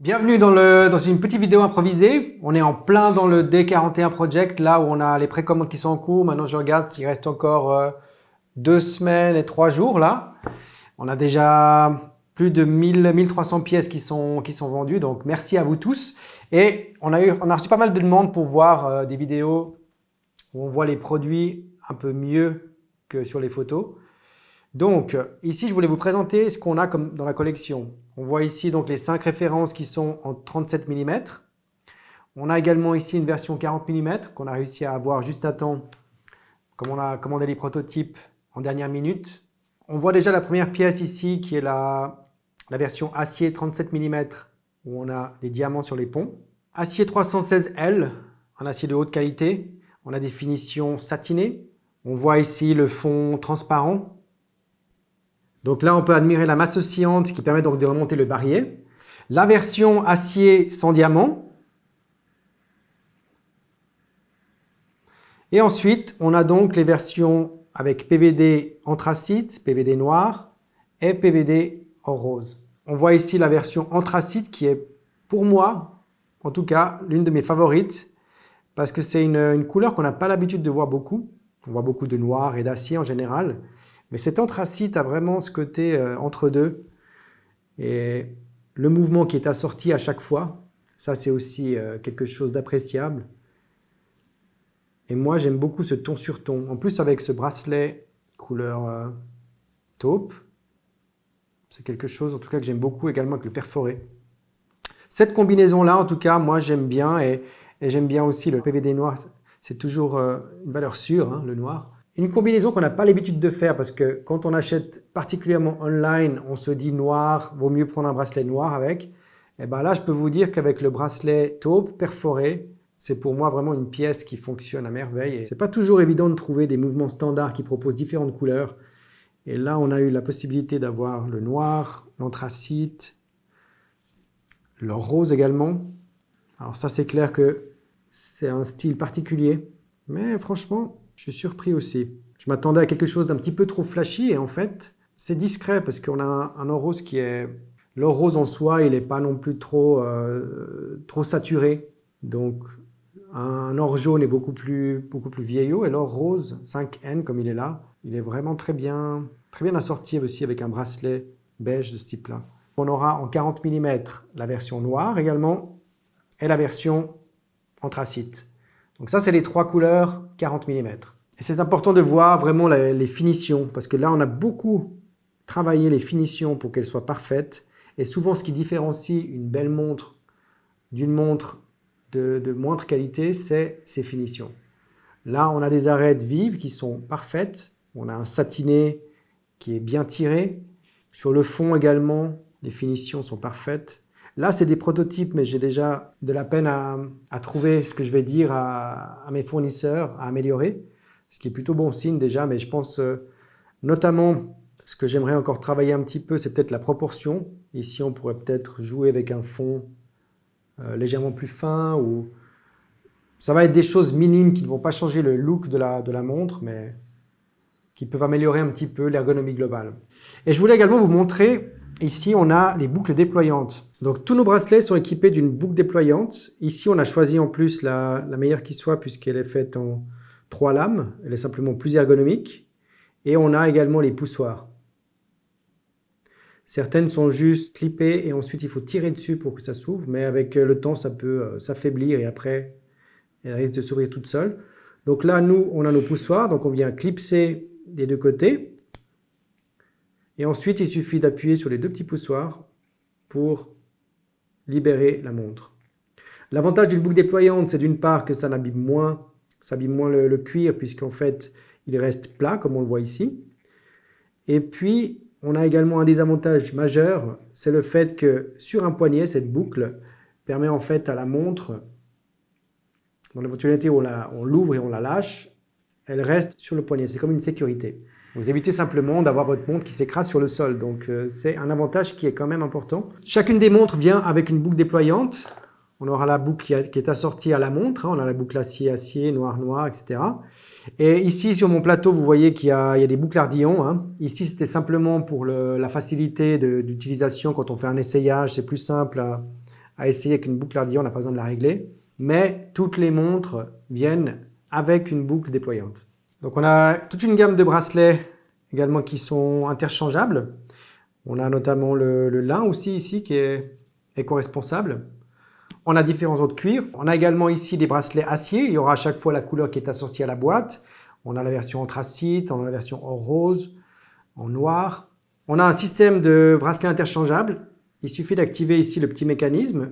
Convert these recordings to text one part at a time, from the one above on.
Bienvenue dans, une petite vidéo improvisée. On est en plein dans le D41 Project, là où on a les précommandes qui sont en cours. Maintenant, je regarde s'il reste encore euh, deux semaines et trois jours, là. On a déjà plus de 1000, 1300 pièces qui sont, qui sont vendues, donc merci à vous tous. Et on a, eu, on a reçu pas mal de demandes pour voir euh, des vidéos où on voit les produits un peu mieux que sur les photos. Donc, ici, je voulais vous présenter ce qu'on a comme dans la collection. On voit ici donc les cinq références qui sont en 37 mm. On a également ici une version 40 mm qu'on a réussi à avoir juste à temps, comme on a commandé les prototypes en dernière minute. On voit déjà la première pièce ici qui est la, la version acier 37 mm où on a des diamants sur les ponts. Acier 316L, un acier de haute qualité. On a des finitions satinées. On voit ici le fond transparent donc là, on peut admirer la masse oscillante qui permet donc de remonter le barrier. La version acier sans diamant. Et ensuite, on a donc les versions avec PVD anthracite, PVD noir et PVD en rose. On voit ici la version anthracite qui est pour moi, en tout cas, l'une de mes favorites parce que c'est une, une couleur qu'on n'a pas l'habitude de voir beaucoup. On voit beaucoup de noir et d'acier en général. Mais cet anthracite a vraiment ce côté euh, entre deux. Et le mouvement qui est assorti à chaque fois, ça c'est aussi euh, quelque chose d'appréciable. Et moi j'aime beaucoup ce ton sur ton. En plus avec ce bracelet couleur euh, taupe, c'est quelque chose en tout cas que j'aime beaucoup également avec le perforé. Cette combinaison-là, en tout cas, moi j'aime bien et, j'aime bien aussi le PVD noir. C'est toujours une valeur sûre, hein, le noir. Une combinaison qu'on n'a pas l'habitude de faire parce que quand on achète particulièrement online, on se dit noir, vaut mieux prendre un bracelet noir avec. Et eh ben là, je peux vous dire qu'avec le bracelet taupe perforé, c'est pour moi vraiment une pièce qui fonctionne à merveille. Et c'est pas toujours évident de trouver des mouvements standards qui proposent différentes couleurs. Et là, on a eu la possibilité d'avoir le noir, l'anthracite, le rose également. Alors ça, c'est clair que c'est un style particulier. Mais franchement, je suis surpris aussi. Je m'attendais à quelque chose d'un petit peu trop flashy et en fait, c'est discret parce qu'on a un, or rose qui est. L'or rose en soi, il n'est pas non plus trop, euh, trop saturé. Donc, un or jaune est beaucoup plus, beaucoup plus vieillot et l'or rose 5N, comme il est là, il est vraiment très bien, très bien assorti aussi avec un bracelet beige de ce type-là. On aura en 40 mm la version noire également et la version anthracite. Donc ça, c'est les trois couleurs 40 mm. Et c'est important de voir vraiment les, finitions, parce que là, on a beaucoup travaillé les finitions pour qu'elles soient parfaites. Et souvent, ce qui différencie une belle montre d'une montre de, moindre qualité, c'est ses finitions. Là, on a des arêtes vives qui sont parfaites. On a un satiné qui est bien tiré. Sur le fond également, les finitions sont parfaites. Là, c'est des prototypes, mais j'ai déjà de la peine à, trouver ce que je vais dire à, mes fournisseurs, à améliorer, ce qui est plutôt bon signe déjà, mais je pense euh, notamment, ce que j'aimerais encore travailler un petit peu, c'est peut-être la proportion. Ici, on pourrait peut-être jouer avec un fond euh, légèrement plus fin, ou ça va être des choses minimes qui ne vont pas changer le look de la montre, mais qui peuvent améliorer un petit peu l'ergonomie globale. Et je voulais également vous montrer Ici, on a les boucles déployantes. Donc, tous nos bracelets sont équipés d'une boucle déployante. Ici, on a choisi en plus la, meilleure qui soit puisqu'elle est faite en trois lames. Elle est simplement plus ergonomique. Et on a également les poussoirs. Certaines sont juste clippées et ensuite il faut tirer dessus pour que ça s'ouvre, mais avec euh, le temps ça peut euh, s'affaiblir et après elle risque de s'ouvrir toute seule. Donc là, nous, on a nos poussoirs, donc on vient clipser des deux côtés. Et ensuite, il suffit d'appuyer sur les deux petits poussoirs pour libérer la montre. L'avantage d'une boucle déployante, c'est d'une part que ça n'abîme moins, moins le, le cuir, puisqu'en fait, il reste plat, comme on le voit ici. Et puis, on a également un désavantage majeur, c'est le fait que sur un poignet, cette boucle permet en fait à la montre, dans l'éventualité où on l'ouvre et on la lâche, elle reste sur le poignet. C'est comme une sécurité. Vous évitez simplement d'avoir votre montre qui s'écrase sur le sol. Donc euh, c'est un avantage qui est quand même important. Chacune des montres vient avec une boucle déployante. On aura la boucle qui, est assortie à la montre. Hein. On a la boucle acier-acier, noir-noir, etc. Et ici, sur mon plateau, vous voyez qu'il y, a des boucles Ardillon. Hein. Ici, c'était simplement pour la facilité d'utilisation. Quand on fait un essayage, c'est plus simple à, à essayer qu'une boucle ardillon. On n'a pas besoin de la régler. Mais toutes les montres viennent avec une boucle déployante. Donc on a toute une gamme de bracelets également qui sont interchangeables. On a notamment le, lin aussi ici qui est éco On a différents autres cuirs. On a également ici des bracelets acier. Il y aura à chaque fois la couleur qui est assortie à la boîte. On a la version anthracite, on a la version en rose, en noir. On a un système de bracelets interchangeables. Il suffit d'activer ici le petit mécanisme.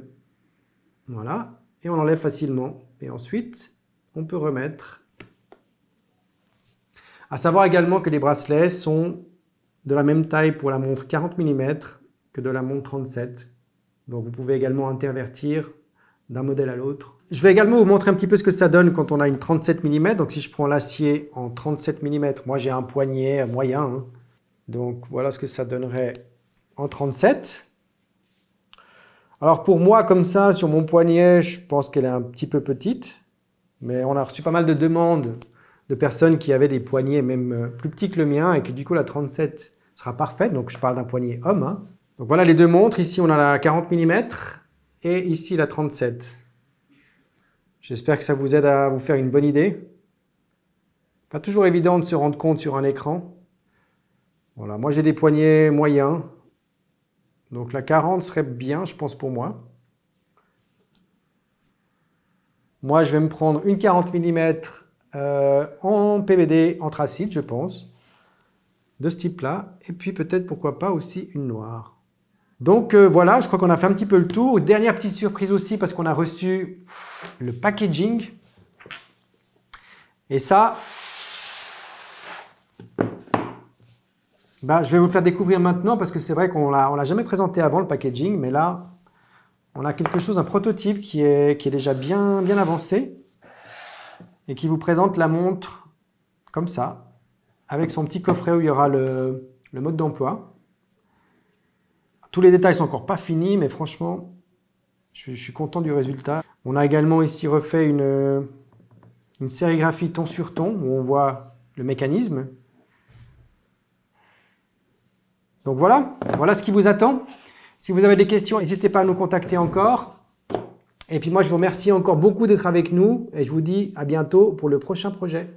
Voilà. Et on enlève facilement. Et ensuite, on peut remettre à savoir également que les bracelets sont de la même taille pour la montre 40 mm que de la montre 37. Donc vous pouvez également intervertir d'un modèle à l'autre. Je vais également vous montrer un petit peu ce que ça donne quand on a une 37 mm. Donc si je prends l'acier en 37 mm, moi j'ai un poignet moyen. Hein. Donc voilà ce que ça donnerait en 37. Alors pour moi, comme ça, sur mon poignet, je pense qu'elle est un petit peu petite. Mais on a reçu pas mal de demandes de personnes qui avaient des poignets même euh, plus petits que le mien et que du coup la 37 sera parfaite. Donc je parle d'un poignet homme. Hein. Donc voilà les deux montres. Ici on a la 40 mm et ici la 37. J'espère que ça vous aide à vous faire une bonne idée. Pas toujours évident de se rendre compte sur un écran. Voilà, moi j'ai des poignets moyens. Donc la 40 serait bien, je pense, pour moi. Moi, je vais me prendre une 40 mm euh, en PVD anthracite, je pense, de ce type-là, et puis peut-être, pourquoi pas, aussi une noire. Donc euh, voilà, je crois qu'on a fait un petit peu le tour. Dernière petite surprise aussi, parce qu'on a reçu le packaging. Et ça, bah, je vais vous faire découvrir maintenant, parce que c'est vrai qu'on ne l'a jamais présenté avant, le packaging, mais là, on a quelque chose, un prototype qui est, qui est déjà bien, bien avancé et qui vous présente la montre comme ça, avec son petit coffret où il y aura le, mode d'emploi. Tous les détails sont encore pas finis, mais franchement, je, suis content du résultat. On a également ici refait une, une sérigraphie ton sur ton, où on voit le mécanisme. Donc voilà, voilà ce qui vous attend. Si vous avez des questions, n'hésitez pas à nous contacter encore. Et puis moi, je vous remercie encore beaucoup d'être avec nous et je vous dis à bientôt pour le prochain projet.